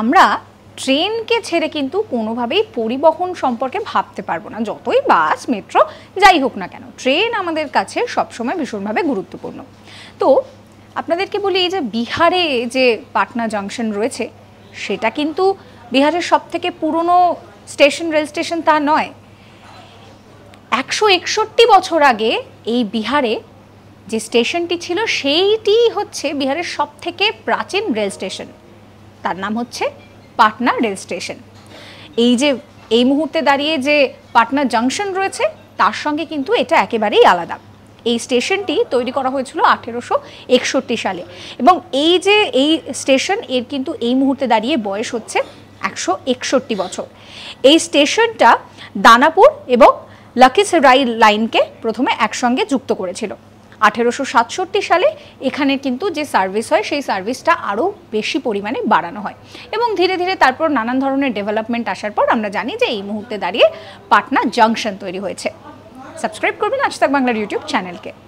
আমরা ট্রেনকে ছেড়ে কিন্তু কোনোভাবেই পরিবহন সম্পর্কে ভাবতে পারবো না যতই বাস মেট্রো যাই হোক না কেন ট্রেন আমাদের কাছে সবসময় ভীষণভাবে গুরুত্বপূর্ণ তো আপনাদেরকে বলি এই যে বিহারে যে পাটনা জাংশন রয়েছে সেটা কিন্তু বিহারের সব থেকে পুরনো স্টেশন রেল স্টেশন তা নয় একশো একষট্টি বছর আগে এই বিহারে যে স্টেশনটি ছিল সেইটি হচ্ছে বিহারের সব থেকে প্রাচীন রেল স্টেশন তার নাম হচ্ছে পাটনা রেল স্টেশন এই যে এই মুহূর্তে দাঁড়িয়ে যে পাটনা জাংশন রয়েছে তার সঙ্গে কিন্তু এটা একেবারেই আলাদা এই স্টেশনটি তৈরি করা হয়েছিল আঠেরোশো একষট্টি সালে এবং এই যে এই স্টেশন এর কিন্তু এই মুহূর্তে দাঁড়িয়ে বয়স হচ্ছে একশো একষট্টি বছর এই স্টেশনটা দানাপুর এবং রাই লাইনকে প্রথমে একসঙ্গে যুক্ত করেছিল আঠেরোশো সালে এখানে কিন্তু যে সার্ভিস হয় সেই সার্ভিসটা আরও বেশি পরিমাণে বাড়ানো হয় এবং ধীরে ধীরে তারপর নানান ধরনের ডেভেলপমেন্ট আসার পর আমরা জানি যে এই মুহূর্তে দাঁড়িয়ে পাটনা জাংশন তৈরি হয়েছে সাবস্ক্রাইব করবেন আজ তাক বাংলার ইউটিউব চ্যানেলকে